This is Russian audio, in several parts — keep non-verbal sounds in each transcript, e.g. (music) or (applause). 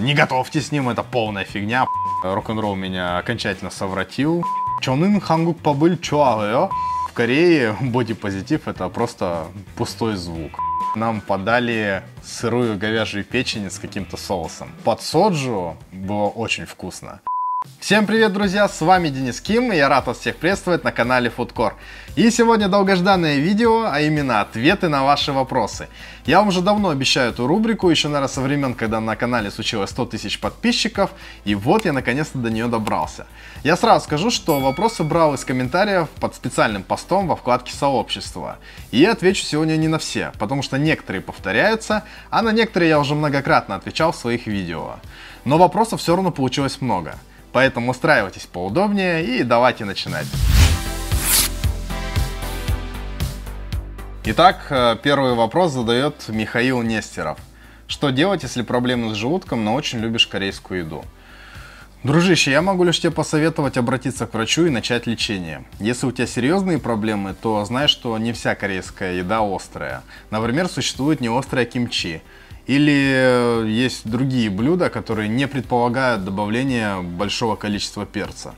Не готовьте с ним, это полная фигня. Рок-н-ролл меня окончательно совратил. Чонын хангук побыл чуаэо. В Корее бодипозитив это просто пустой звук. Нам подали сырую говяжью печень с каким-то соусом. Под соджу было очень вкусно. Всем привет, друзья! С вами Денис Ким, и я рад вас всех приветствовать на канале Foodcore. И сегодня долгожданное видео, а именно ответы на ваши вопросы. Я вам уже давно обещаю эту рубрику, еще, наверное, со времен, когда на канале случилось 100 тысяч подписчиков, и вот я наконец-то до нее добрался. Я сразу скажу, что вопросы брал из комментариев под специальным постом во вкладке сообщества. И отвечу сегодня не на все, потому что некоторые повторяются, а на некоторые я уже многократно отвечал в своих видео. Но вопросов все равно получилось много. Поэтому устраивайтесь поудобнее и давайте начинать. Итак, э, первый вопрос задает Михаил Нестеров. Что делать, если проблемы с желудком, но очень любишь корейскую еду? Дружище, я могу лишь тебе посоветовать обратиться к врачу и начать лечение. Если у тебя серьезные проблемы, то знай, что не вся корейская еда острая. Например, существует неострая кимчи. Или э, есть другие блюда, которые не предполагают добавления большого количества перца.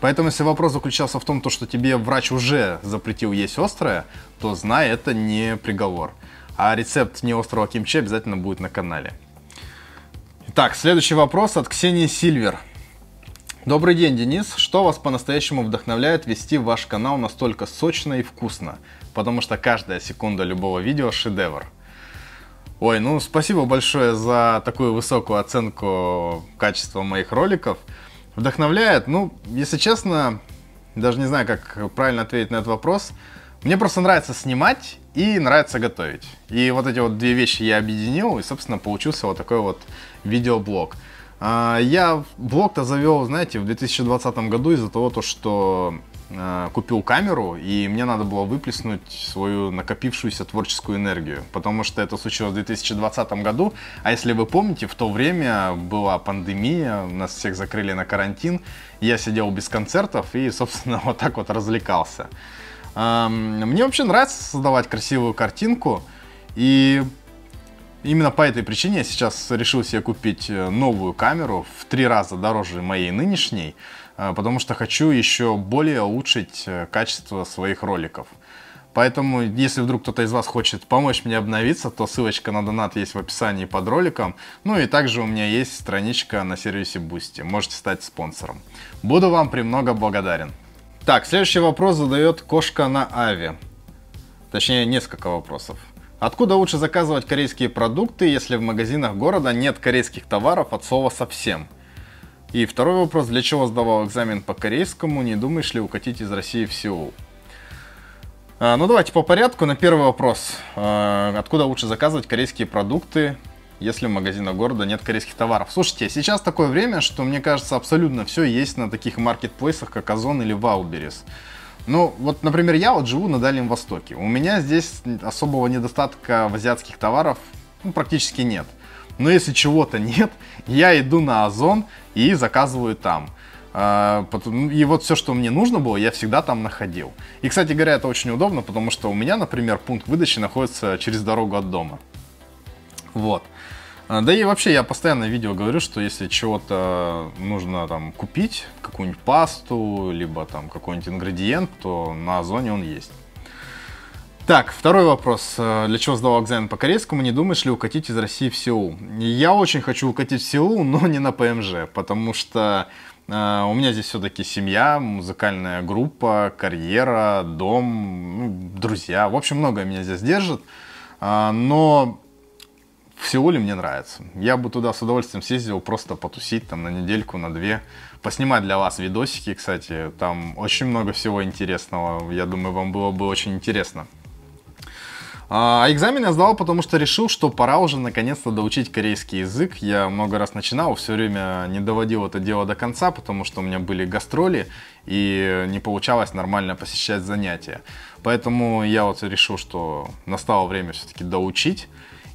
Поэтому, если вопрос заключался в том, то, что тебе врач уже запретил есть острое, то знай, это не приговор. А рецепт неострого кимчи обязательно будет на канале. Итак, следующий вопрос от Ксении Сильвер. Добрый день, Денис. Что вас по-настоящему вдохновляет вести ваш канал настолько сочно и вкусно? Потому что каждая секунда любого видео шедевр. Ой, ну спасибо большое за такую высокую оценку качества моих роликов. Вдохновляет. Ну, если честно, даже не знаю, как правильно ответить на этот вопрос. Мне просто нравится снимать и нравится готовить. И вот эти вот две вещи я объединил, и, собственно, получился вот такой вот видеоблог. А, я блог-то завел, знаете, в 2020 году из-за того, что Э, купил камеру, и мне надо было выплеснуть свою накопившуюся творческую энергию, потому что это случилось в 2020 году, а если вы помните, в то время была пандемия, нас всех закрыли на карантин, я сидел без концертов и, (laughs) собственно, вот так вот развлекался. Эм, мне вообще нравится создавать красивую картинку, и именно по этой причине я сейчас решил себе купить э, новую камеру в три раза дороже моей нынешней, Э, потому что хочу еще более улучшить э, качество своих роликов. Поэтому, если вдруг кто-то из вас хочет помочь мне обновиться, то ссылочка на донат есть в описании под роликом. Ну и также у меня есть страничка на сервисе Boosty. Можете стать спонсором. Буду вам премного благодарен. Так, следующий вопрос задает кошка на Ави. Точнее, несколько вопросов. Откуда лучше заказывать корейские продукты, если в магазинах города нет корейских товаров от слова совсем? И второй вопрос, для чего сдавал экзамен по корейскому, не думаешь ли укатить из России в Сеул? А, ну давайте по порядку. На первый вопрос. А, откуда лучше заказывать корейские продукты, если в магазинах города нет корейских товаров? Слушайте, сейчас такое время, что мне кажется абсолютно все есть на таких маркетплейсах, как Озон или Валберис. Ну, вот, например, я вот живу на Дальнем Востоке. У меня здесь особого недостатка в азиатских товаров ну, практически нет. Но если чего-то нет, я иду на Озон, и заказываю там. А, ну, и вот все, что мне нужно было, я всегда там находил. И, кстати говоря, это очень удобно, потому что у меня, например, пункт выдачи находится через дорогу от дома. Вот. А, да и вообще я постоянно в видео говорю, что если чего-то нужно там купить, какую-нибудь пасту, либо там какой-нибудь ингредиент, то на Озоне он есть. Так, второй вопрос. Э, для чего сдал экзамен по корейскому? Не думаешь ли укатить из России в Сеул? Я очень хочу укатить в Сеул, но не на ПМЖ, потому что э, у меня здесь все-таки семья, музыкальная группа, карьера, дом, ну, друзья. В общем, многое меня здесь держит. Э, но в Сеуле мне нравится. Я бы туда с удовольствием съездил просто потусить там на недельку, на две. Поснимать для вас видосики, кстати. Там очень много всего интересного. Я думаю, вам было бы очень интересно. А, а экзамен я сдал, потому что решил, что пора уже наконец-то доучить корейский язык. Я много раз начинал, все время не доводил это дело до конца, потому что у меня были гастроли, и не получалось нормально посещать занятия. Поэтому я вот решил, что настало время все-таки доучить,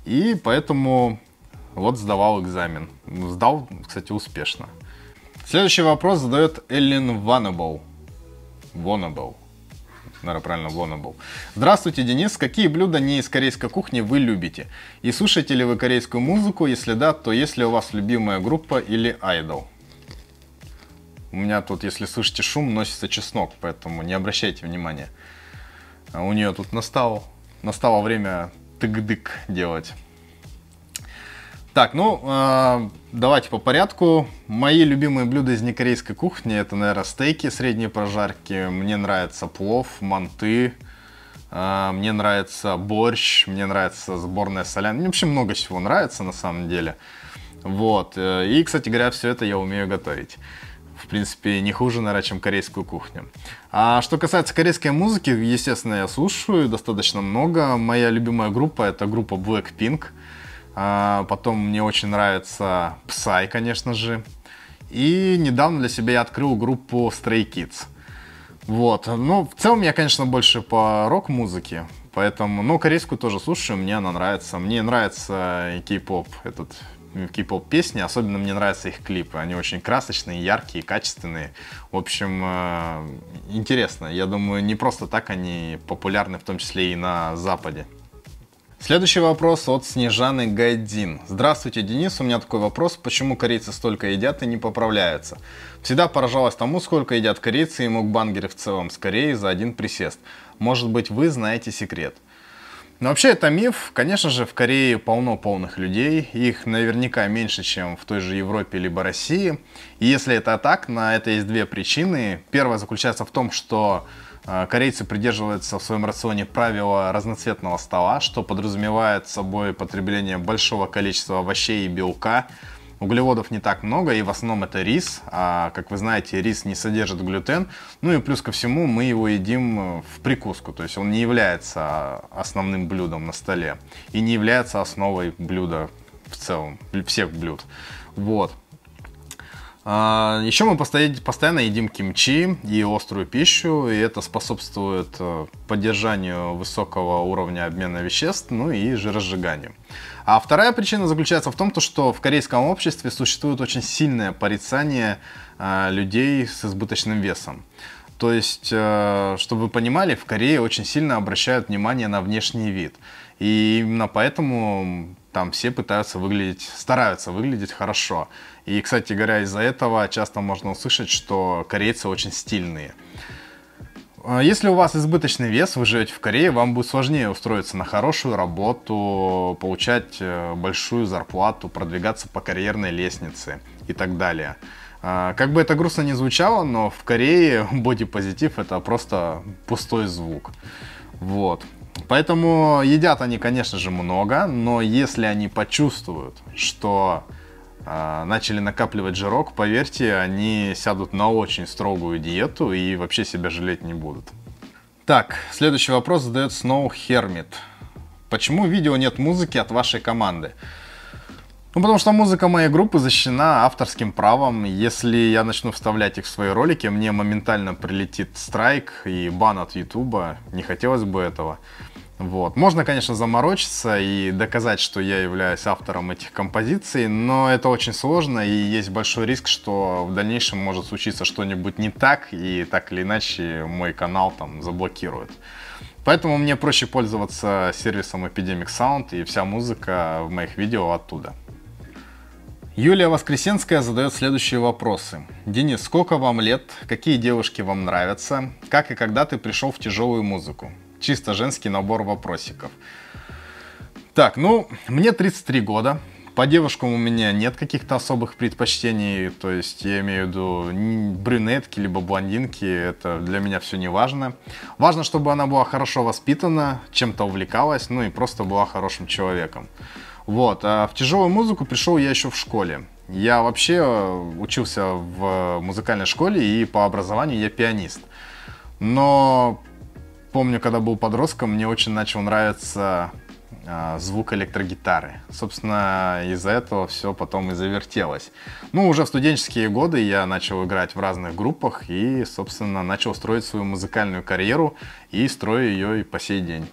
и поэтому вот сдавал экзамен. Сдал, кстати, успешно. Следующий вопрос задает Эллен Ванабл. Ванабл наверное, правильно, Вон был. Здравствуйте, Денис. Какие блюда не из корейской кухни вы любите? И слушаете ли вы корейскую музыку? Если да, то есть ли у вас любимая группа или айдол? У меня тут, если слышите шум, носится чеснок, поэтому не обращайте внимания. А у нее тут настало, настало время тык-дык делать. Так, ну, э, давайте по порядку. Мои любимые блюда из некорейской кухни, это, наверное, стейки средней прожарки. Мне нравится плов, манты. Э, мне нравится борщ, мне нравится сборная солянка. Мне вообще много чего нравится, на самом деле. Вот. Э, и, кстати говоря, все это я умею готовить. В принципе, не хуже, наверное, чем корейскую кухню. А что касается корейской музыки, естественно, я слушаю достаточно много. Моя любимая группа — это группа Blackpink — а, потом мне очень нравится Psy, конечно же. И недавно для себя я открыл группу Stray Kids. Вот. Ну, в целом я, конечно, больше по рок-музыке. Поэтому, ну, корейскую тоже слушаю, мне она нравится. Мне нравится и кей-поп, этот э, кей-поп песни. Особенно мне нравятся их клипы. Они очень красочные, яркие, качественные. В общем, э, интересно. Я думаю, не просто так они популярны, в том числе и на Западе. Следующий вопрос от Снежаны Гайдин. Здравствуйте, Денис. У меня такой вопрос. Почему корейцы столько едят и не поправляются? Всегда поражалась тому, сколько едят корейцы и мукбангеры в целом с Кореей за один присест. Может быть, вы знаете секрет? Но вообще это миф. Конечно же, в Корее полно полных людей. Их наверняка меньше, чем в той же Европе либо России. И если это так, на это есть две причины. Первая заключается в том, что а, корейцы придерживаются в своем рационе правила разноцветного стола, что подразумевает собой потребление большого количества овощей и белка. Углеводов не так много, и в основном это рис. А, как вы знаете, рис не содержит глютен. Ну и плюс ко всему мы его едим в прикуску, то есть он не является основным блюдом на столе и не является основой блюда в целом, всех блюд. Вот. А, Еще мы постоянно едим кимчи и острую пищу, и это способствует э, поддержанию высокого уровня обмена веществ, ну и жиросжиганию. А вторая причина заключается в том, что в корейском обществе существует очень сильное порицание э, людей с избыточным весом. То есть, э, чтобы вы понимали, в Корее очень сильно обращают внимание на внешний вид. И именно поэтому там все пытаются выглядеть, стараются выглядеть хорошо. И, кстати говоря, из-за этого часто можно услышать, что корейцы очень стильные. А если у вас избыточный вес, вы живете в Корее, вам будет сложнее устроиться на хорошую работу, получать э, большую зарплату, продвигаться по карьерной лестнице и так далее. А, как бы это грустно не звучало, но в Корее (laughs) бодипозитив это просто пустой звук. Вот. Поэтому едят они, конечно же, много, но если они почувствуют, что а, начали накапливать жирок, поверьте, они сядут на очень строгую диету и вообще себя жалеть не будут. Так, следующий вопрос задает Snow Hermit. Почему в видео нет музыки от вашей команды? Ну, потому что музыка моей группы защищена авторским правом. Если я начну вставлять их в свои ролики, мне моментально прилетит страйк и бан от Ютуба. Не хотелось бы этого. Вот. Можно, конечно, заморочиться и доказать, что я являюсь автором этих композиций, но это очень сложно, и есть большой риск, что в дальнейшем может случиться что-нибудь не так, и так или иначе мой канал там заблокируют. Поэтому мне проще пользоваться сервисом Epidemic Sound, и вся музыка в моих видео оттуда. Юлия Воскресенская задает следующие вопросы. Денис, сколько вам лет? Какие девушки вам нравятся? Как и когда ты пришел в тяжелую музыку? чисто женский набор вопросиков. Так, ну, мне 33 года. По девушкам у меня нет каких-то особых предпочтений, то есть я имею в виду брюнетки либо блондинки, это для меня все не важно. Важно, чтобы она была хорошо воспитана, чем-то увлекалась, ну и просто была хорошим человеком. Вот, а в тяжелую музыку пришел я еще в школе. Я вообще э, учился в музыкальной школе и по образованию я пианист. Но помню, когда был подростком, мне очень начал нравиться э, звук электрогитары. Собственно, из-за этого все потом и завертелось. Ну, уже в студенческие годы я начал играть в разных группах и, собственно, начал строить свою музыкальную карьеру и строю ее и по сей день.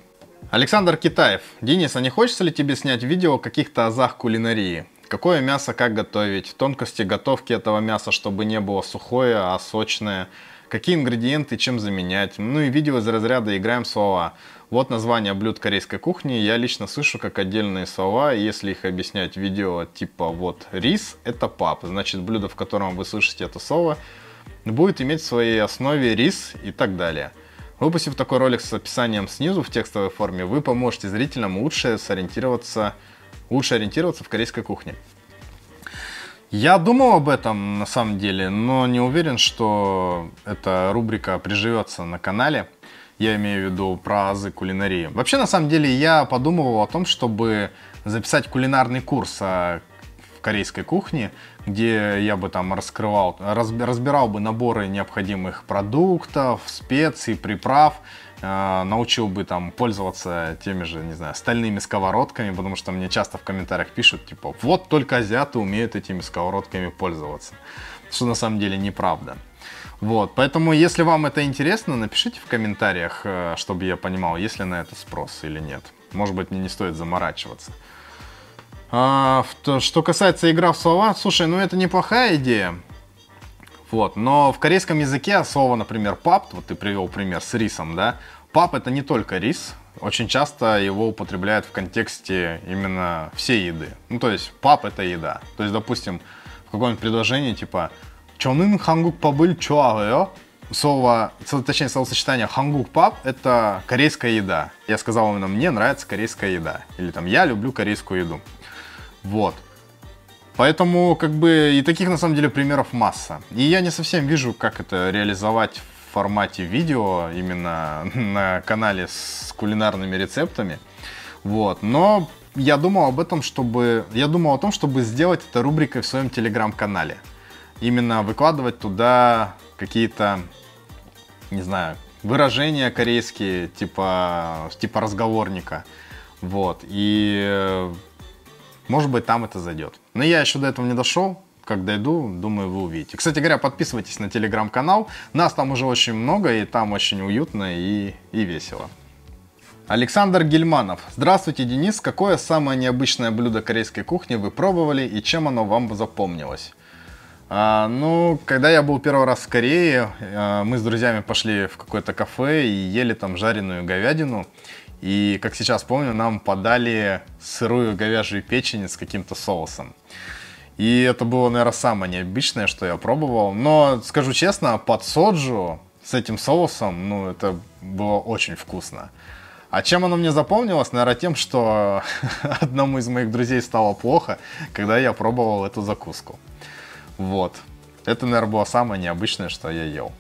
Александр Китаев. Денис, а не хочется ли тебе снять видео о каких-то азах кулинарии? Какое мясо как готовить, тонкости готовки этого мяса, чтобы не было сухое, а сочное – какие ингредиенты чем заменять. Ну и видео из разряда «Играем слова». Вот название блюд корейской кухни я лично слышу как отдельные слова, если их объяснять видео типа вот рис – это пап, значит блюдо, в котором вы слышите это слово, будет иметь в своей основе рис и так далее. Выпустив такой ролик с описанием снизу в текстовой форме, вы поможете зрителям лучше сориентироваться, лучше ориентироваться в корейской кухне. Я думал об этом на самом деле, но не уверен, что эта рубрика приживется на канале. Я имею в виду про азы кулинарии. Вообще, на самом деле, я подумывал о том, чтобы записать кулинарный курс в корейской кухне, где я бы там раскрывал, разбирал бы наборы необходимых продуктов, специй, приправ, а, научил бы там пользоваться теми же, не знаю, стальными сковородками, потому что мне часто в комментариях пишут, типа, вот только азиаты умеют этими сковородками пользоваться, что на самом деле неправда. Вот, поэтому, если вам это интересно, напишите в комментариях, э, чтобы я понимал, есть ли на это спрос или нет. Может быть, мне не стоит заморачиваться. А, что касается игра в слова, слушай, ну это неплохая идея. Вот. Но в корейском языке слово, например, пап, вот ты привел пример с рисом, да, пап это не только рис, очень часто его употребляют в контексте именно всей еды. Ну, то есть пап это еда. То есть, допустим, в каком-нибудь предложении типа «Чонын хангук пабыль чуагэо» Слово, точнее, словосочетание «хангук пап» — это корейская еда. Я сказал именно «мне нравится корейская еда» или там «я люблю корейскую еду». Вот. Поэтому, как бы, и таких, на самом деле, примеров масса. И я не совсем вижу, как это реализовать в формате видео, именно (laughs) на канале с кулинарными рецептами. Вот, но я думал об этом, чтобы... Я думал о том, чтобы сделать это рубрикой в своем телеграм-канале. Именно выкладывать туда какие-то, не знаю, выражения корейские, типа, типа разговорника. Вот, и э, может быть, там это зайдет. Но я еще до этого не дошел. Как дойду, думаю, вы увидите. Кстати говоря, подписывайтесь на телеграм-канал. Нас там уже очень много, и там очень уютно и, и весело. Александр Гельманов. Здравствуйте, Денис. Какое самое необычное блюдо корейской кухни вы пробовали и чем оно вам запомнилось? А, ну, когда я был первый раз в Корее, а, мы с друзьями пошли в какое-то кафе и ели там жареную говядину. И, как сейчас помню, нам подали сырую говяжью печень с каким-то соусом. И это было, наверное, самое необычное, что я пробовал. Но, скажу честно, под соджу с этим соусом, ну, это было очень вкусно. А чем оно мне запомнилось? Наверное, тем, что (laughs) одному из моих друзей стало плохо, когда я пробовал эту закуску. Вот. Это, наверное, было самое необычное, что я ел.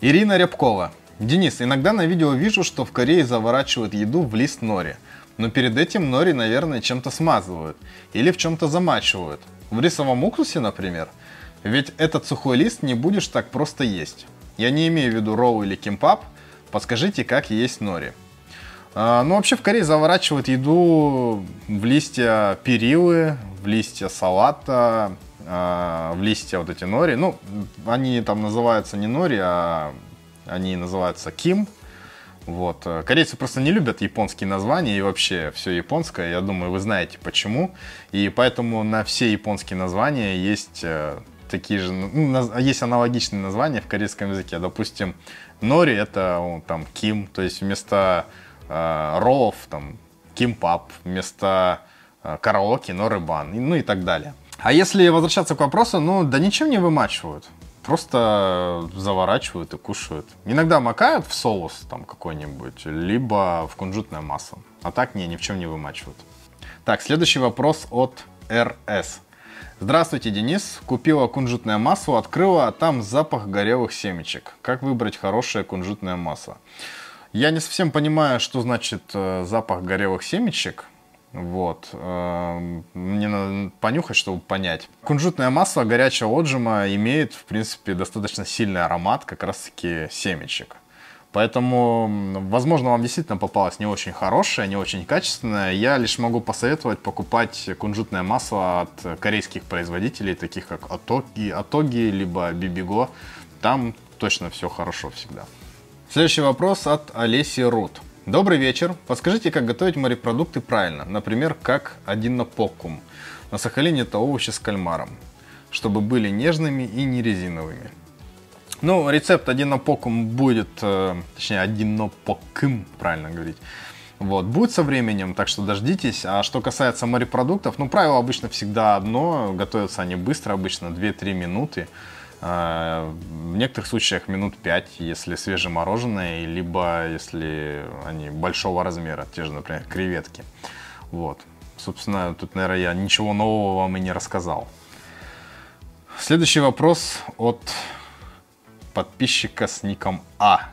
Ирина Рябкова. Денис, иногда на видео вижу, что в Корее заворачивают еду в лист нори. Но перед этим нори, наверное, чем-то смазывают. Или в чем-то замачивают. В рисовом уксусе, например. Ведь этот сухой лист не будешь так просто есть. Я не имею в виду роу или кимпап. Подскажите, как есть нори. А, ну, вообще в Корее заворачивают еду в листья перилы, в листья салата, а, в листья вот эти нори. Ну, они там называются не нори, а они называются Ким. Вот. Корейцы просто не любят японские названия и вообще все японское. Я думаю, вы знаете почему. И поэтому на все японские названия есть э, такие же, ну, ну есть аналогичные названия в корейском языке. Допустим, Нори это там Ким, то есть вместо э, Ролов там Кимпап, вместо э, караоке Норыбан, ну и так далее. А если возвращаться к вопросу, ну да ничем не вымачивают просто заворачивают и кушают. Иногда макают в соус там какой-нибудь, либо в кунжутное масло. А так не, ни в чем не вымачивают. Так, следующий вопрос от РС. Здравствуйте, Денис. Купила кунжутное масло, открыла, а там запах горелых семечек. Как выбрать хорошее кунжутное масло? Я не совсем понимаю, что значит э, запах горелых семечек. Вот. Эм, мне надо понюхать, чтобы понять. Кунжутное масло горячего отжима имеет, в принципе, достаточно сильный аромат как раз-таки семечек. Поэтому, возможно, вам действительно попалось не очень хорошее, не очень качественное. Я лишь могу посоветовать покупать кунжутное масло от корейских производителей, таких как Атоги, Атоги либо Бибиго. Там точно все хорошо всегда. Следующий вопрос от Олеси Рут. Добрый вечер. Подскажите, как готовить морепродукты правильно. Например, как один на поккум. На Сахалине это овощи с кальмаром, чтобы были нежными и не резиновыми. Ну, рецепт один на покум будет, э, точнее, один на покым, правильно говорить. Вот, будет со временем, так что дождитесь. А что касается морепродуктов, ну, правило обычно всегда одно, готовятся они быстро, обычно 2-3 минуты. А, в некоторых случаях минут 5, если свежемороженое, либо если они большого размера, те же, например, креветки. Вот. Собственно, тут, наверное, я ничего нового вам и не рассказал. Следующий вопрос от подписчика с ником А.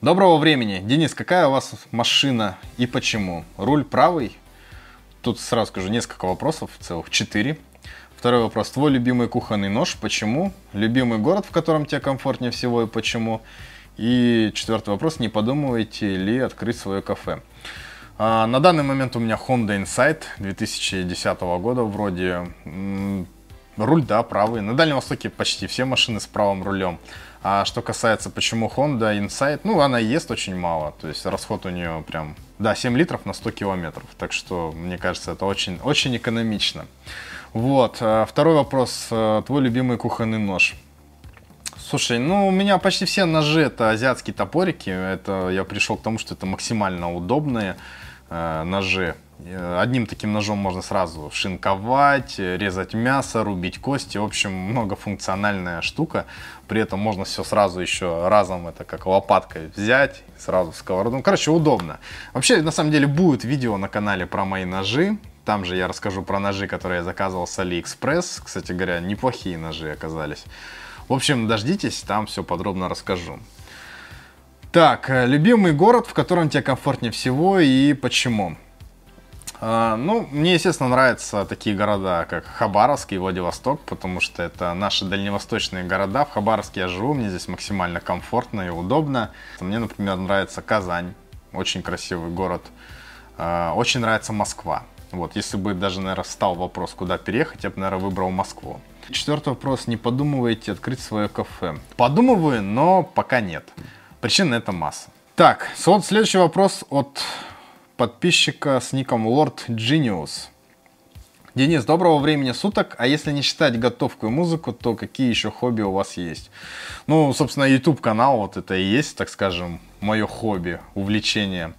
Доброго времени. Денис, какая у вас машина и почему? Руль правый? Тут сразу скажу несколько вопросов, целых четыре. Второй вопрос. Твой любимый кухонный нож, почему? Любимый город, в котором тебе комфортнее всего и почему? И четвертый вопрос. Не подумываете ли открыть свое кафе? А, на данный момент у меня Honda Insight 2010 года вроде. Руль, да, правый. На Дальнем Востоке почти все машины с правым рулем. А что касается, почему Honda Insight, ну, она ест очень мало. То есть расход у нее прям, да, 7 литров на 100 километров. Так что, мне кажется, это очень, очень экономично. Вот. Э, второй вопрос. Э, твой любимый кухонный нож? Слушай, ну у меня почти все ножи это азиатские топорики. Это я пришел к тому, что это максимально удобные э, ножи. Э, одним таким ножом можно сразу шинковать, резать мясо, рубить кости. В общем, многофункциональная штука. При этом можно все сразу еще разом это как лопаткой взять, сразу в сковороду. Ну, короче, удобно. Вообще, на самом деле, будет видео на канале про мои ножи. Там же я расскажу про ножи, которые я заказывал с AliExpress. Кстати говоря, неплохие ножи оказались. В общем, дождитесь, там все подробно расскажу. Так, э, любимый город, в котором тебе комфортнее всего и почему? А, ну, мне, естественно, нравятся такие города, как Хабаровск и Владивосток, потому что это наши дальневосточные города. В Хабаровске я живу, мне здесь максимально комфортно и удобно. Мне, например, нравится Казань, очень красивый город. А, очень нравится Москва. Вот, если бы даже, наверное, стал вопрос, куда переехать, я бы, наверное, выбрал Москву. Четвертый вопрос. Не подумываете открыть свое кафе? Подумываю, но пока нет. Причин это масса. Так, вот следующий вопрос от подписчика с ником Lord Genius. Денис, доброго времени суток. А если не считать готовку и музыку, то какие еще хобби у вас есть? Ну, собственно, YouTube канал вот это и есть, так скажем, мое хобби, увлечение.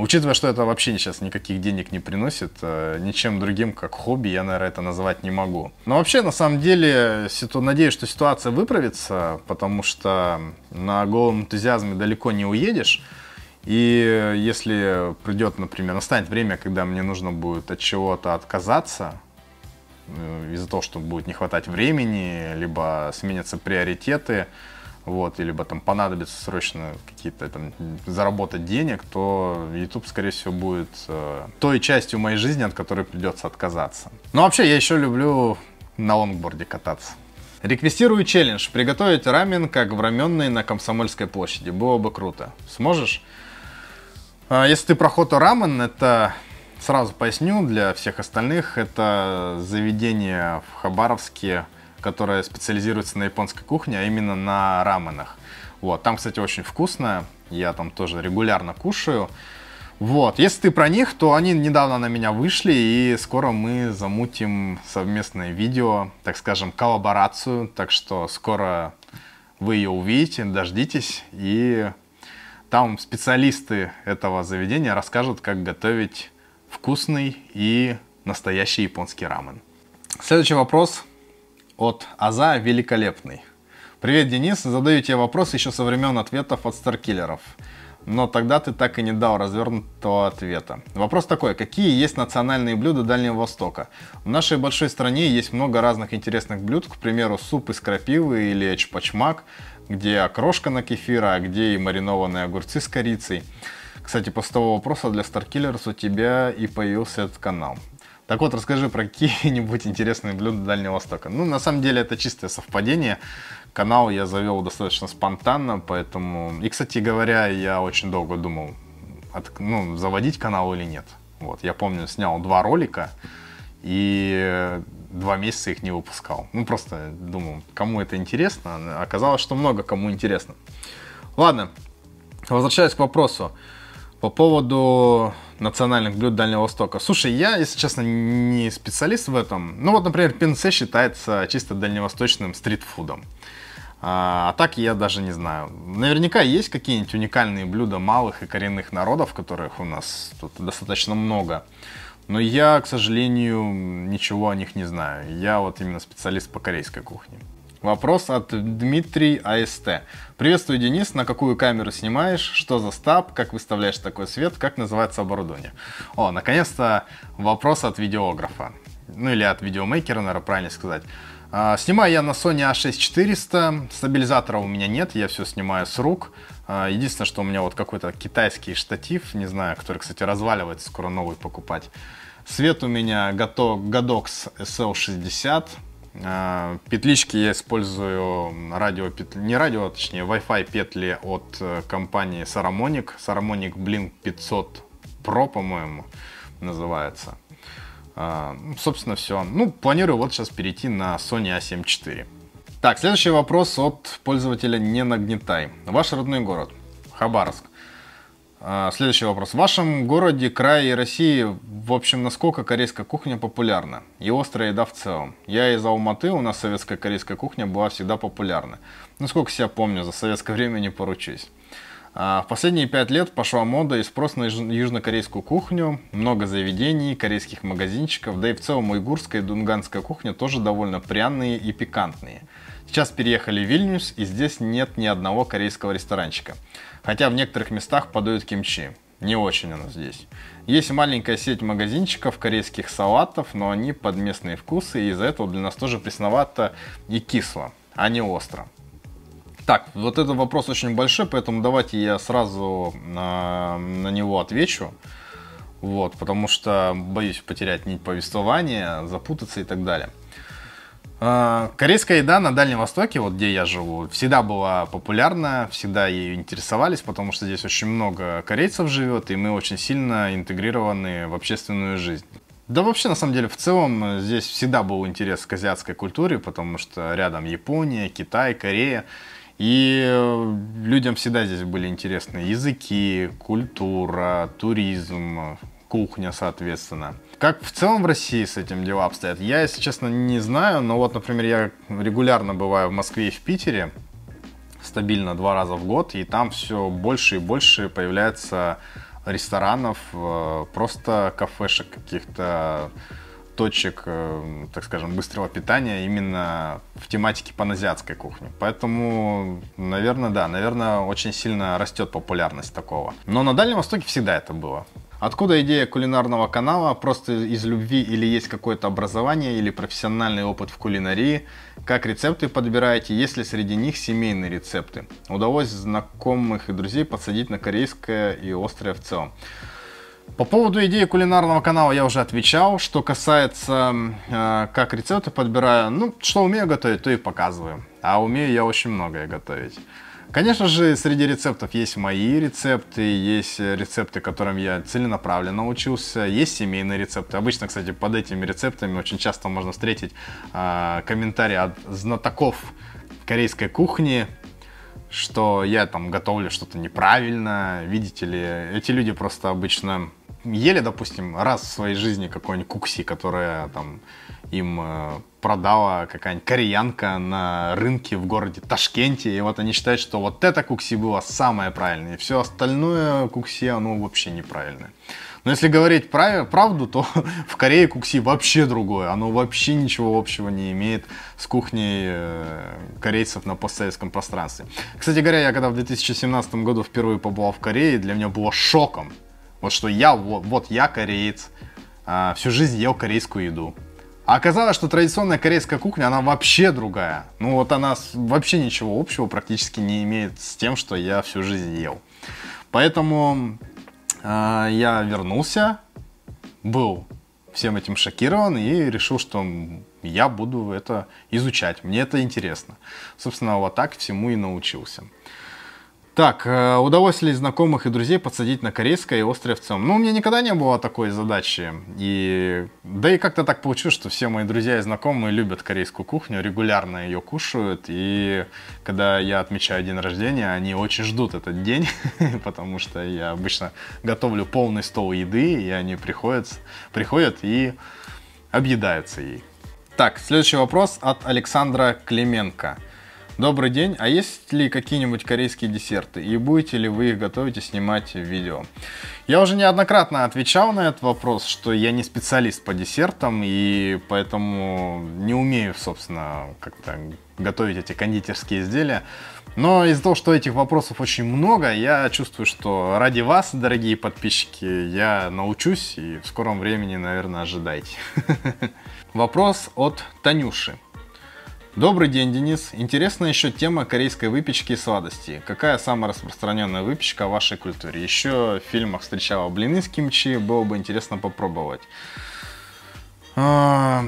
Учитывая, что это вообще сейчас никаких денег не приносит, э, ничем другим, как хобби, я, наверное, это называть не могу. Но вообще, на самом деле, надеюсь, что ситуация выправится, потому что на голом энтузиазме далеко не уедешь. И если придет, например, настанет время, когда мне нужно будет от чего-то отказаться, э, из-за того, что будет не хватать времени, либо сменятся приоритеты, вот, либо там понадобится срочно какие-то там заработать денег, то YouTube, скорее всего, будет э, той частью моей жизни, от которой придется отказаться. Но вообще я еще люблю на лонгборде кататься. Реквестирую челлендж. Приготовить рамен, как в раменной на Комсомольской площади. Было бы круто. Сможешь? А, если ты про хото рамен, это сразу поясню для всех остальных. Это заведение в Хабаровске, которая специализируется на японской кухне, а именно на раменах. Вот, там, кстати, очень вкусно, я там тоже регулярно кушаю. Вот, если ты про них, то они недавно на меня вышли, и скоро мы замутим совместное видео, так скажем, коллаборацию, так что скоро вы ее увидите, дождитесь, и там специалисты этого заведения расскажут, как готовить вкусный и настоящий японский рамен. Следующий вопрос от Аза великолепный. Привет, Денис. Задаю тебе вопрос еще со времен ответов от Старкиллеров. Но тогда ты так и не дал развернутого ответа. Вопрос такой. Какие есть национальные блюда Дальнего Востока? В нашей большой стране есть много разных интересных блюд. К примеру, суп из крапивы или чпачмак, где окрошка на кефира, а где и маринованные огурцы с корицей. Кстати, после того вопроса для Старкиллерс у тебя и появился этот канал. Так вот, расскажи про (laughs) какие-нибудь интересные блюда Дальнего Востока. Ну, на самом деле, это чистое совпадение. Канал я завел достаточно спонтанно, поэтому... И, кстати говоря, я очень долго думал, от... ну, заводить канал или нет. Вот, я помню, снял два ролика и два месяца их не выпускал. Ну, просто думал, кому это интересно. Оказалось, что много кому интересно. Ладно, возвращаясь к вопросу. По поводу национальных блюд Дальнего Востока. Слушай, я, если честно, не специалист в этом. Ну вот, например, пинце считается чисто дальневосточным стритфудом. А, а так я даже не знаю. Наверняка есть какие-нибудь уникальные блюда малых и коренных народов, которых у нас тут достаточно много. Но я, к сожалению, ничего о них не знаю. Я вот именно специалист по корейской кухне. Вопрос от Дмитрий АСТ. Приветствую, Денис. На какую камеру снимаешь? Что за стаб? Как выставляешь такой свет? Как называется оборудование? О, наконец-то вопрос от видеографа. Ну или от видеомейкера, наверное, правильно сказать. А, снимаю я на Sony A6400. А Стабилизатора у меня нет, я все снимаю с рук. А, единственное, что у меня вот какой-то китайский штатив, не знаю, который, кстати, разваливается, скоро новый покупать. Свет у меня Godox SL60 а, петлички я использую радио, петли, не радио, а точнее Wi-Fi петли от э, компании Saramonic. Saramonic Blink 500 Pro, по-моему, называется. А, ну, собственно, все. Ну, планирую вот сейчас перейти на Sony A7 IV. Так, следующий вопрос от пользователя Не нагнетай. Ваш родной город? Хабаровск. А, следующий вопрос. В вашем городе, крае России, в общем, насколько корейская кухня популярна? И острая еда в целом. Я из Алматы, у нас советская корейская кухня была всегда популярна. Насколько себя помню, за советское (laughs) время не поручусь. А, в последние пять лет пошла мода и спрос на южнокорейскую кухню, много заведений, корейских магазинчиков, да и в целом уйгурская и дунганская кухня тоже довольно пряные и пикантные. Сейчас переехали в Вильнюс, и здесь нет ни одного корейского ресторанчика. Хотя в некоторых местах подают кимчи. Не очень оно здесь. Есть маленькая сеть магазинчиков корейских салатов, но они под местные вкусы, и из-за этого для нас тоже пресновато и кисло, а не остро. Так, вот этот вопрос очень большой, поэтому давайте я сразу на, на него отвечу. Вот, потому что боюсь потерять нить повествования, запутаться и так далее. А, корейская еда на Дальнем Востоке, вот где я живу, всегда была популярна, всегда ею интересовались, потому что здесь очень много корейцев живет, и мы очень сильно интегрированы в общественную жизнь. Да вообще, на самом деле, в целом э, здесь всегда был интерес к азиатской культуре, потому что рядом Япония, Китай, Корея. И э, людям всегда здесь были интересны языки, культура, туризм, кухня, соответственно. Как в целом в России с этим дела обстоят? Я, если честно, не знаю, но вот, например, я регулярно бываю в Москве и в Питере, стабильно два раза в год, и там все больше и больше появляется ресторанов, э, просто кафешек каких-то, точек, э, так скажем, быстрого питания именно в тематике паназиатской кухни. Поэтому, наверное, да, наверное, очень сильно растет популярность такого. Но на Дальнем Востоке всегда это было. Откуда идея кулинарного канала? Просто из любви или есть какое-то образование или профессиональный опыт в кулинарии? Как рецепты подбираете, есть ли среди них семейные рецепты? Удалось знакомых и друзей подсадить на корейское и острое в целом. По поводу идеи кулинарного канала я уже отвечал. Что касается, э, как рецепты подбираю, ну, что умею готовить, то и показываю. А умею я очень многое готовить. Конечно же, среди рецептов есть мои рецепты, есть э, рецепты, которым я целенаправленно учился, есть семейные рецепты. Обычно, кстати, под этими рецептами очень часто можно встретить э, комментарии от знатоков корейской кухни, что я там готовлю что-то неправильно, видите ли. Эти люди просто обычно ели, допустим, раз в своей жизни какой-нибудь кукси, которая там им э, продала какая-нибудь кореянка на рынке в городе Ташкенте, и вот они считают, что вот это кукси было самое правильное, и все остальное кукси, оно вообще неправильное. Но если говорить прав- правду, то (laughs) в Корее кукси вообще другое. Оно вообще ничего общего не имеет с кухней э, корейцев на постсоветском пространстве. Кстати говоря, я когда в 2017 году впервые побывал в Корее, для меня было шоком вот что я, вот, вот я кореец, а, всю жизнь ел корейскую еду. А оказалось, что традиционная корейская кухня, она вообще другая. Ну вот она вообще ничего общего практически не имеет с тем, что я всю жизнь ел. Поэтому э, я вернулся, был всем этим шокирован и решил, что я буду это изучать. Мне это интересно. Собственно, вот так всему и научился. Так, э, удалось ли знакомых и друзей подсадить на корейское и острое в целом? Ну, у меня никогда не было такой задачи. И... Да и как-то так получилось, что все мои друзья и знакомые любят корейскую кухню, регулярно ее кушают. И когда я отмечаю день рождения, они очень ждут этот день, (laughs) потому что я обычно готовлю полный стол еды, и они приходят, приходят и объедаются ей. Так, следующий вопрос от Александра Клименко. Добрый день, а есть ли какие-нибудь корейские десерты и будете ли вы их готовить и снимать видео? Я уже неоднократно отвечал на этот вопрос, что я не специалист по десертам и поэтому не умею, собственно, как-то готовить эти кондитерские изделия. Но из-за того, что этих вопросов очень много, я чувствую, что ради вас, дорогие подписчики, я научусь и в скором времени, наверное, ожидайте. (laughs) Вопрос от Танюши. Добрый день, Денис. Интересна еще тема корейской выпечки и сладостей. Какая самая распространенная выпечка в вашей культуре? Еще в фильмах встречала блины с кимчи, было бы интересно попробовать. А,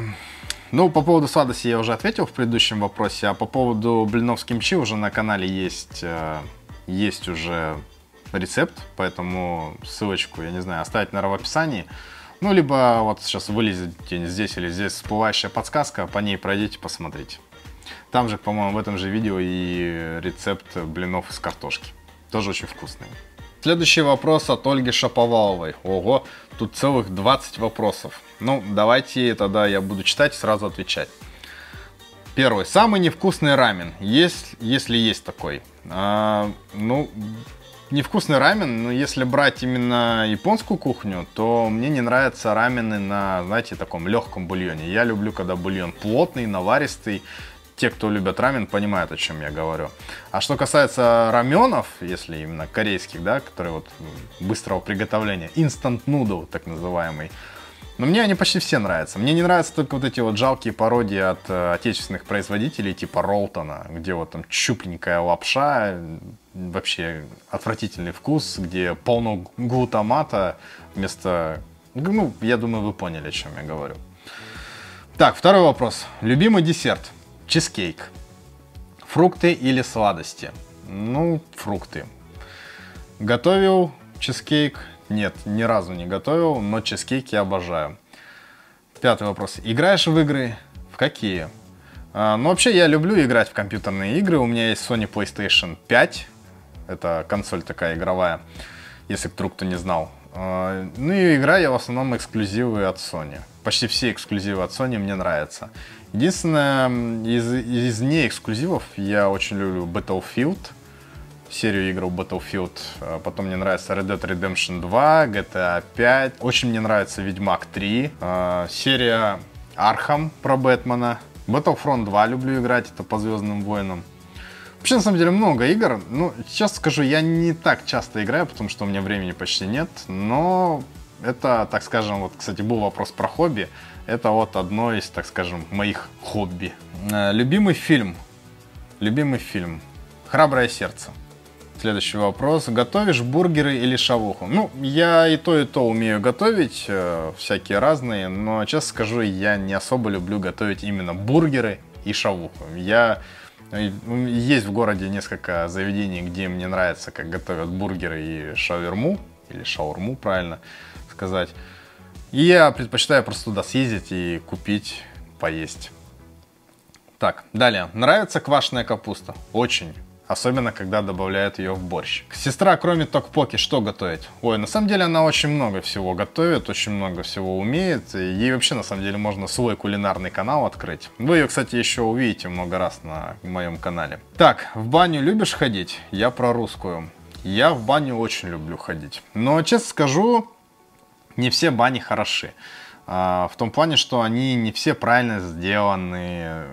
ну, по поводу сладости я уже ответил в предыдущем вопросе, а по поводу блинов с кимчи уже на канале есть, э, есть уже рецепт, поэтому ссылочку, я не знаю, оставить, наверное, в описании. Ну, либо вот сейчас вылезет здесь или здесь всплывающая подсказка, по ней пройдите, посмотрите. Там же, по-моему, в этом же видео и рецепт блинов из картошки. Тоже очень вкусные. Следующий вопрос от Ольги Шаповаловой. Ого, тут целых 20 вопросов. Ну, давайте тогда я буду читать и сразу отвечать. Первый. Самый невкусный рамен, есть, если есть такой. А, ну, невкусный рамен, но если брать именно японскую кухню, то мне не нравятся рамены на, знаете, таком легком бульоне. Я люблю, когда бульон плотный, наваристый, те, кто любят рамен, понимают, о чем я говорю. А что касается раменов, если именно корейских, да, которые вот ну, быстрого приготовления, instant noodle, так называемый, но ну, мне они почти все нравятся. Мне не нравятся только вот эти вот жалкие пародии от э, отечественных производителей типа Ролтона, где вот там чупленькая лапша, вообще отвратительный вкус, где полно глутамата вместо... Ну, я думаю, вы поняли, о чем я говорю. Так, второй вопрос. Любимый десерт – Чизкейк. Фрукты или сладости? Ну, фрукты. Готовил чизкейк? Нет, ни разу не готовил, но чизкейк я обожаю. Пятый вопрос. Играешь в игры? В какие? А, ну, вообще, я люблю играть в компьютерные игры. У меня есть Sony PlayStation 5. Это консоль такая игровая, если вдруг кто не знал. А, ну и играю я в основном эксклюзивы от Sony почти все эксклюзивы от Sony мне нравятся. Единственное, из, из эксклюзивов я очень люблю Battlefield, серию игр Battlefield. А потом мне нравится Red Dead Redemption 2, GTA 5. Очень мне нравится Ведьмак 3. А, серия Архам про Бэтмена. Battlefront 2 люблю играть, это по Звездным Войнам. Вообще, на самом деле, много игр. Ну, сейчас скажу, я не так часто играю, потому что у меня времени почти нет. Но это, так скажем, вот, кстати, был вопрос про хобби. Это вот одно из, так скажем, моих хобби. Э, любимый фильм. Любимый фильм. Храброе сердце. Следующий вопрос. Готовишь бургеры или шавуху? Ну, я и то, и то умею готовить, э, всякие разные, но, честно скажу, я не особо люблю готовить именно бургеры и шавуху. Я... Э, есть в городе несколько заведений, где мне нравится, как готовят бургеры и шаверму, или шаурму, правильно сказать. И я предпочитаю просто туда съездить и купить, поесть. Так, далее. Нравится квашеная капуста? Очень. Особенно, когда добавляют ее в борщ. Сестра, кроме токпоки, что готовит? Ой, на самом деле она очень много всего готовит, очень много всего умеет. И ей вообще, на самом деле, можно свой кулинарный канал открыть. Вы ее, кстати, еще увидите много раз на моем канале. Так, в баню любишь ходить? Я про русскую. Я в баню очень люблю ходить. Но, честно скажу, не все бани хороши. А, в том плане, что они не все правильно сделаны.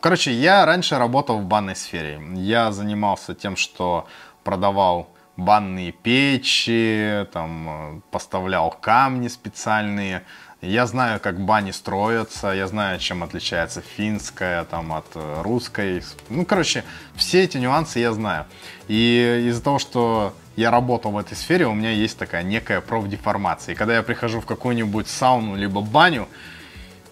Короче, я раньше работал в банной сфере. Я занимался тем, что продавал банные печи, там, поставлял камни специальные. Я знаю, как бани строятся, я знаю, чем отличается финская там, от э, русской. Ну, короче, все эти нюансы я знаю. И из-за того, что я работал в этой сфере, у меня есть такая некая профдеформация. И когда я прихожу в какую-нибудь сауну либо баню,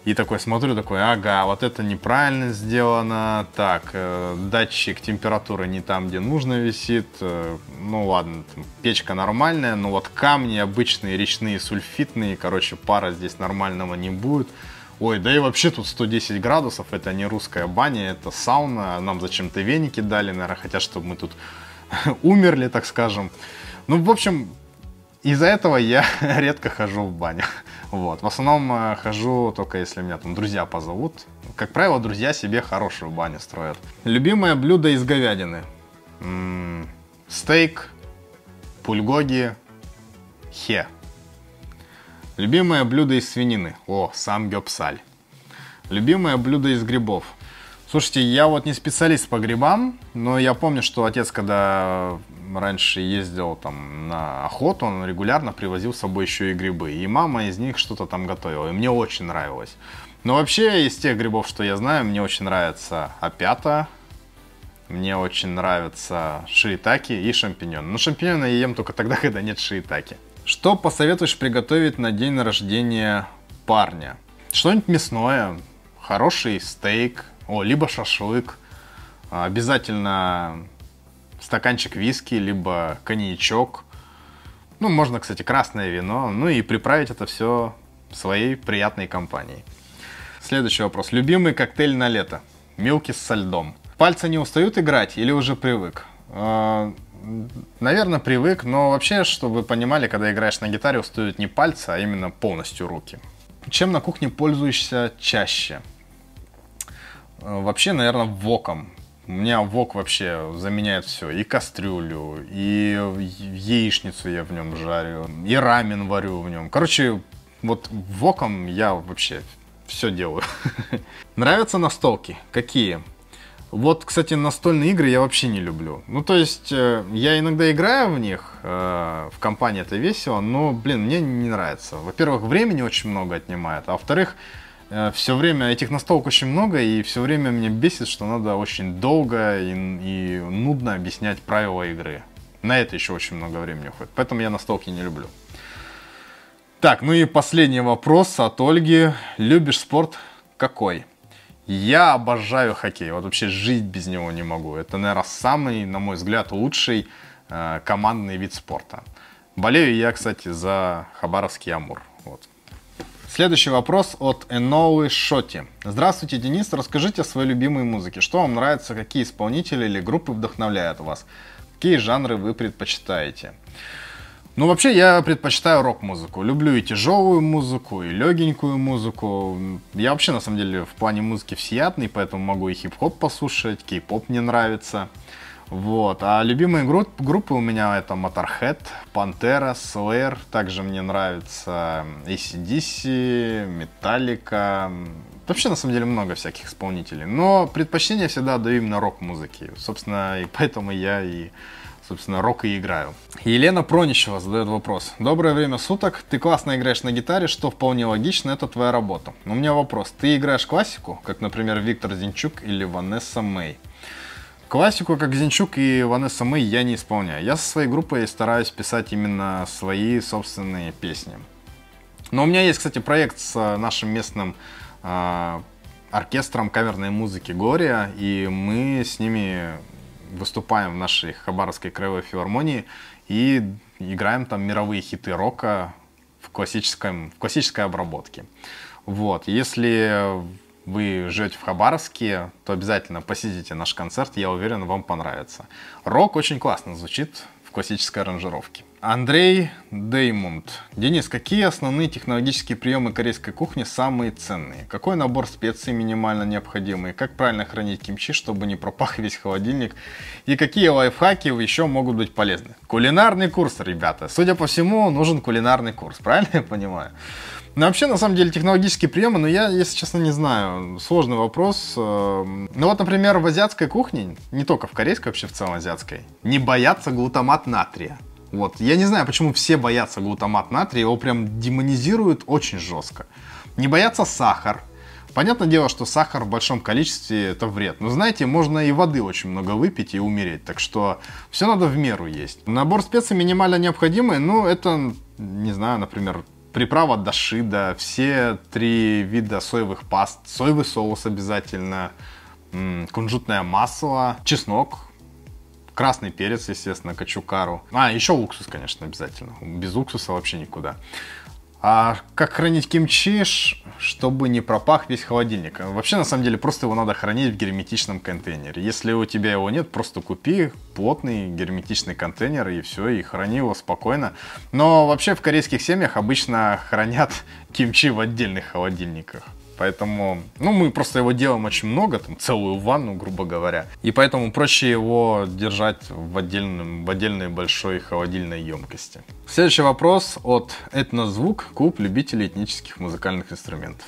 и такой смотрю, такой, ага, вот это неправильно сделано, так, э, датчик температуры не там, где нужно висит, э, ну ладно, там, печка нормальная, но вот камни обычные, речные, сульфитные, короче, пара здесь нормального не будет. Ой, да и вообще тут 110 градусов, это не русская баня, это сауна, нам зачем-то веники дали, наверное, хотят, чтобы мы тут (laughs) умерли, так скажем. Ну, в общем, из-за этого я (laughs) редко хожу в баню. Вот. В основном э, хожу только если меня там друзья позовут. Как правило, друзья себе хорошую баню строят. Любимое блюдо из говядины. М м-м, -м стейк, пульгоги, хе. Любимое блюдо из свинины. О, сам гёпсаль. Любимое блюдо из грибов. Слушайте, я вот не специалист по грибам, но я помню, что отец, когда раньше ездил там на охоту, он регулярно привозил с собой еще и грибы. И мама из них что-то там готовила, и мне очень нравилось. Но вообще из тех грибов, что я знаю, мне очень нравится опята, мне очень нравятся шиитаки и шампиньоны. Но шампиньоны я ем только тогда, (laughs) когда нет шиитаки. Что посоветуешь приготовить на день рождения парня? Что-нибудь мясное, хороший стейк, о, либо шашлык. А, обязательно стаканчик виски, либо коньячок. Ну, можно, кстати, красное вино. Ну и приправить это все своей приятной компанией. Следующий вопрос. Любимый коктейль на лето? Милки со льдом. Пальцы не устают играть или уже привык? А, Наверное, привык, но вообще, чтобы вы понимали, когда играешь на гитаре, устают не пальцы, а именно полностью руки. Чем на кухне пользуешься чаще? Э, вообще, наверное, воком. У меня вок вообще заменяет все. И кастрюлю, и яичницу я в нем жарю, и рамен варю в нем. Короче, вот воком я вообще все делаю. (laughs) Нравятся настолки? Какие? Вот, кстати, настольные игры я вообще не люблю. Ну, то есть, э, я иногда играю в них, э, в компании это весело, но, блин, мне не нравится. Во-первых, времени очень много отнимает, а во-вторых, Э, все время этих настолок очень много, и все время меня бесит, что надо очень долго и, и нудно объяснять правила игры. На это еще очень много времени уходит. Поэтому я настолки не люблю. Так, ну и последний вопрос от Ольги. Любишь спорт? Какой? Я обожаю хоккей. Вот вообще жить без него не могу. Это, наверное, самый, на мой взгляд, лучший э, командный вид спорта. Болею я, кстати, за Хабаровский Амур. Вот. Следующий вопрос от Эноуи Шоти. Здравствуйте, Денис. Расскажите о своей любимой музыке. Что вам нравится, какие исполнители или группы вдохновляют вас? Какие жанры вы предпочитаете? Ну, вообще, я предпочитаю рок-музыку. Люблю и тяжелую музыку, и легенькую музыку. Я вообще, на самом деле, в плане музыки всеядный, поэтому могу и хип-хоп послушать, кей-поп мне нравится. Вот. А любимые групп, группы у меня это Motorhead, Pantera, Slayer. Также мне нравится ACDC, Metallica. Вообще, на самом деле, много всяких исполнителей. Но предпочтение всегда даю именно рок-музыке. Собственно, и поэтому я и собственно, рок и играю. Елена Пронищева задает вопрос. Доброе время суток. Ты классно играешь на гитаре, что вполне логично, это твоя работа. Но у меня вопрос. Ты играешь классику, как, например, Виктор Зинчук или Ванесса Мэй? Классику, как Зинчук и Ванесса Мэй, я не исполняю. Я со своей группой стараюсь писать именно свои собственные песни. Но у меня есть, кстати, проект с э, нашим местным э, оркестром камерной музыки Глория, и мы с ними выступаем в нашей Хабаровской краевой филармонии и играем там мировые хиты рока в, классическом, в классической обработке. Вот, если вы живете в Хабаровске, то обязательно посетите наш концерт, я уверен, вам понравится. Рок очень классно звучит в классической аранжировке. Андрей Деймунд. Денис, какие основные технологические приемы корейской кухни самые ценные? Какой набор специй минимально необходимый? Как правильно хранить кимчи, чтобы не пропах весь холодильник? И какие лайфхаки еще могут быть полезны? Кулинарный курс, ребята. Судя по всему, нужен кулинарный курс, (laughs) правильно я понимаю? Ну, вообще, на самом деле, технологические приемы, но ну, я, если честно, не знаю. Сложный вопрос. Эм, ну, вот, например, в азиатской кухне, не только в корейской, вообще в целом азиатской, не боятся глутамат натрия. Вот. Я не знаю, почему все боятся глутамат натрия, его прям демонизируют очень жестко. Не боятся сахар. Понятное дело, что сахар в большом количестве это вред. Но знаете, можно и воды очень много выпить и умереть. Так что все надо в меру есть. Набор специй минимально необходимый. Ну, это, не знаю, например, приправа дошида, все три вида соевых паст, соевый соус обязательно, кунжутное масло, чеснок, красный перец, естественно, качукару. А, еще уксус, конечно, обязательно. Без уксуса вообще никуда. А как хранить кимчиш чтобы не пропах весь холодильник. Вообще, на самом деле, просто его надо хранить в герметичном контейнере. Если у тебя его нет, просто купи плотный герметичный контейнер и все, и храни его спокойно. Но вообще в корейских семьях обычно хранят (laughs) кимчи в отдельных холодильниках. Поэтому, ну, мы просто его делаем очень много, там, целую ванну, грубо говоря. И поэтому проще его держать в, отдельном, в отдельной большой холодильной емкости. Следующий вопрос от «Этнозвук. Клуб любителей этнических музыкальных инструментов».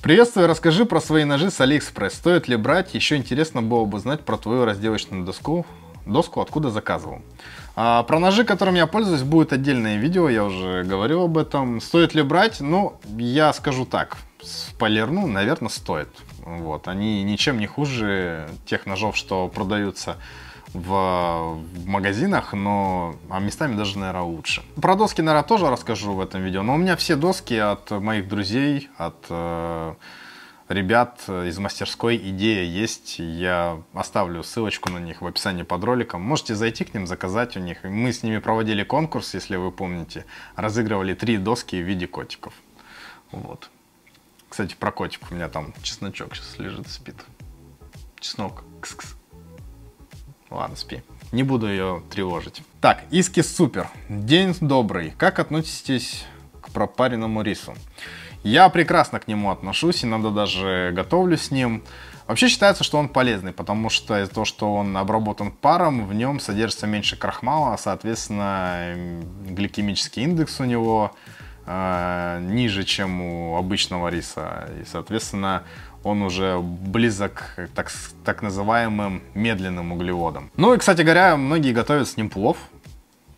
Приветствую, расскажи про свои ножи с Алиэкспресс. Стоит ли брать? Еще интересно было бы знать про твою разделочную доску, доску, откуда заказывал. А, про ножи, которыми я пользуюсь, будет отдельное видео, я уже говорил об этом. Стоит ли брать? Ну, я скажу так полирну, наверное, стоит. Вот. Они ничем не хуже тех ножов, что продаются в, в магазинах, но а местами даже, наверное, лучше. Про доски, наверное, тоже расскажу в этом видео, но у меня все доски от моих друзей, от э, ребят из мастерской «Идея» есть. Я оставлю ссылочку на них в описании под роликом. Можете зайти к ним, заказать у них. Мы с ними проводили конкурс, если вы помните. Разыгрывали три доски в виде котиков. Вот. Кстати, про котик. У меня там чесночок сейчас лежит, спит. Чеснок. Кс-кс. Ладно, спи. Не буду ее тревожить. Так, иски супер. День добрый. Как относитесь к пропаренному рису? Я прекрасно к нему отношусь, иногда даже готовлю с ним. Вообще считается, что он полезный, потому что из-за того, что он обработан паром, в нем содержится меньше крахмала, соответственно, гликемический индекс у него а, ниже, чем у обычного риса. И, соответственно, он уже близок так, так называемым медленным углеводам. Ну и, кстати говоря, многие готовят с ним плов.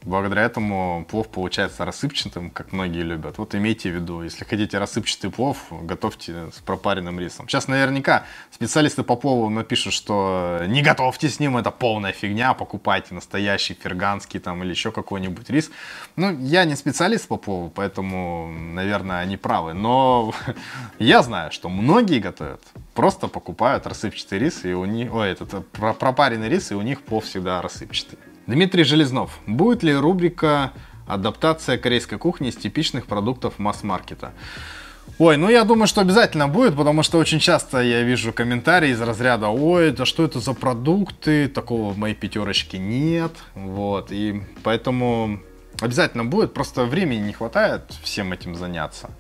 Благодаря этому плов получается рассыпчатым, как многие любят. Вот имейте в виду, если хотите рассыпчатый плов, готовьте с пропаренным рисом. Сейчас наверняка специалисты по плову напишут, что не готовьте с ним, это полная фигня, покупайте настоящий ферганский там или еще какой-нибудь рис. Ну, я не специалист по плову, поэтому, наверное, они правы. Но (laughs) я знаю, что многие готовят, просто покупают рассыпчатый рис, и у них, ой, этот э, пропаренный рис, и у них плов всегда рассыпчатый. Дмитрий Железнов. Будет ли рубрика «Адаптация корейской кухни из типичных продуктов масс-маркета»? Ой, ну я думаю, что обязательно будет, потому что очень часто я вижу комментарии из разряда «Ой, да что это за продукты? Такого в моей пятерочке нет». Вот, и поэтому Обязательно будет, просто времени не хватает всем этим заняться.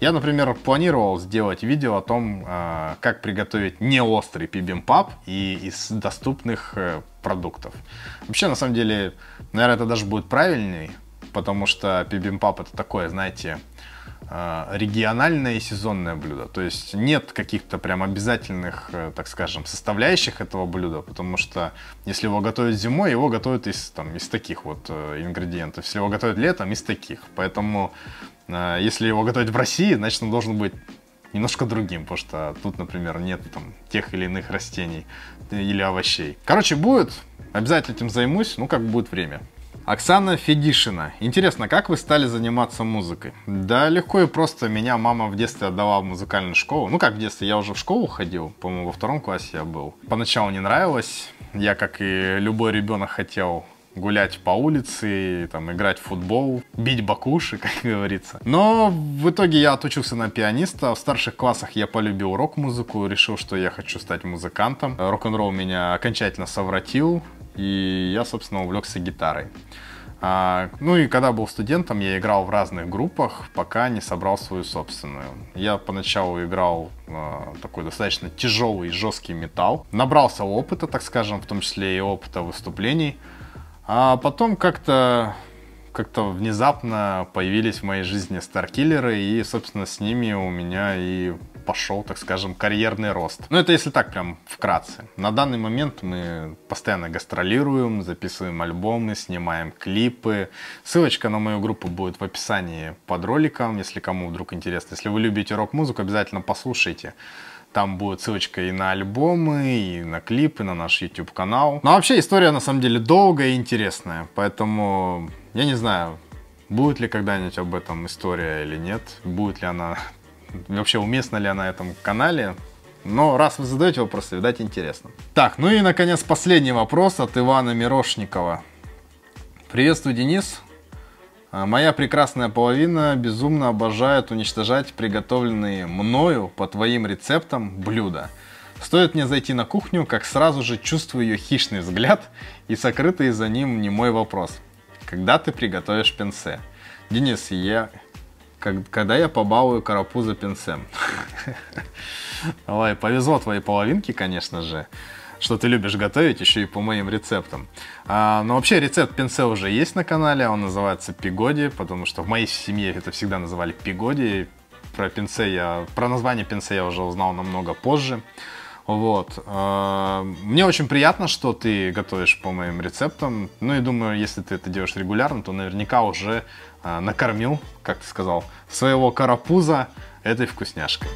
Я, например, планировал сделать видео о том, э, как приготовить неострый пибимпап и из доступных э, продуктов. Вообще, на самом деле, наверное, это даже будет правильней, потому что пибимпап это такое, знаете, Э, региональное и сезонное блюдо. То есть нет каких-то прям обязательных, э, так скажем, составляющих этого блюда, потому что если его готовят зимой, его готовят из, там, из таких вот э, ингредиентов. Если его готовят летом, из таких. Поэтому если его готовить в России, значит он должен быть немножко другим, потому что тут, например, нет там тех или иных растений или овощей. Короче, будет, обязательно этим займусь, ну как будет время. Оксана Федишина. Интересно, как вы стали заниматься музыкой? Да легко и просто. Меня мама в детстве отдала в музыкальную школу. Ну как в детстве, я уже в школу ходил. По-моему, во втором классе я был. Поначалу не нравилось. Я, как и любой ребенок, хотел гулять по улице, там, играть в футбол, бить бакуши, (laughs) как говорится. Но в итоге я отучился на пианиста. В старших классах я полюбил рок-музыку, решил, что я хочу стать музыкантом. Рок-н-ролл меня окончательно совратил и я, собственно, увлекся гитарой. А, ну и когда был студентом, я играл в разных группах, пока не собрал свою собственную. Я поначалу играл а, такой достаточно тяжелый, и жесткий металл. Набрался опыта, так скажем, в том числе и опыта выступлений. А потом как-то как-то внезапно появились в моей жизни старкиллеры, и, собственно, с ними у меня и пошел, так скажем, карьерный рост. Но ну, это если так прям вкратце. На данный момент мы постоянно гастролируем, записываем альбомы, снимаем клипы. Ссылочка на мою группу будет в описании под роликом, если кому вдруг интересно. Если вы любите рок-музыку, обязательно послушайте. Там будет ссылочка и на альбомы, и на клипы, на наш YouTube канал. Но ну, а вообще история на самом деле долгая и интересная, поэтому я не знаю, будет ли когда-нибудь об этом история или нет, будет ли она вообще уместно ли она на этом канале. Но раз вы задаете вопросы, видать, интересно. Так, ну и, наконец, последний вопрос от Ивана Мирошникова. Приветствую, Денис. А, моя прекрасная половина безумно обожает уничтожать приготовленные мною по твоим рецептам блюда. Стоит мне зайти на кухню, как сразу же чувствую ее хищный взгляд и сокрытый за ним немой вопрос. Когда ты приготовишь пенсе? Денис, я как, когда я побалую карапуза пинцем. Ой, повезло твоей половинке, конечно же, что ты любишь готовить еще и по моим рецептам. А, но вообще рецепт пенсе уже есть на канале, он называется пигоди, потому что в моей семье это всегда называли пигоди. Про пенсе я, про название пенсе я уже узнал намного позже. Вот. А, мне очень приятно, что ты готовишь по моим рецептам. Ну и думаю, если ты это делаешь регулярно, то наверняка уже а, накормил, как ты сказал, своего карапуза этой вкусняшкой.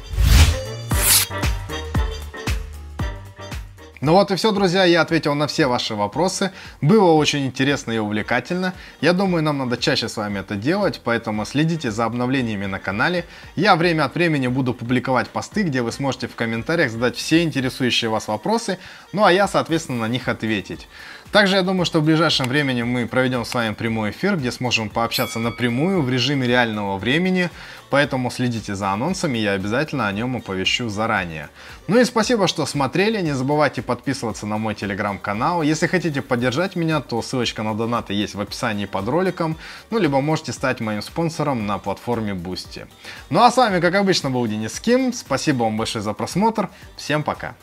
Ну вот и все, друзья, я ответил на все ваши вопросы. Было очень интересно и увлекательно. Я думаю, нам надо чаще с вами это делать, поэтому следите за обновлениями на канале. Я время от времени буду публиковать посты, где вы сможете в комментариях задать все интересующие вас вопросы, ну а я, соответственно, на них ответить. Также я думаю, что в ближайшем времени мы проведем с вами прямой эфир, где сможем пообщаться напрямую в режиме реального времени, поэтому следите за анонсами, я обязательно о нем оповещу заранее. Ну и спасибо, что смотрели, не забывайте подписываться на мой телеграм-канал. Если хотите поддержать меня, то ссылочка на донаты есть в описании под роликом, ну либо можете стать моим спонсором на платформе Boosty. Ну а с вами, как обычно, был Денис Ким, спасибо вам большое за просмотр, всем пока!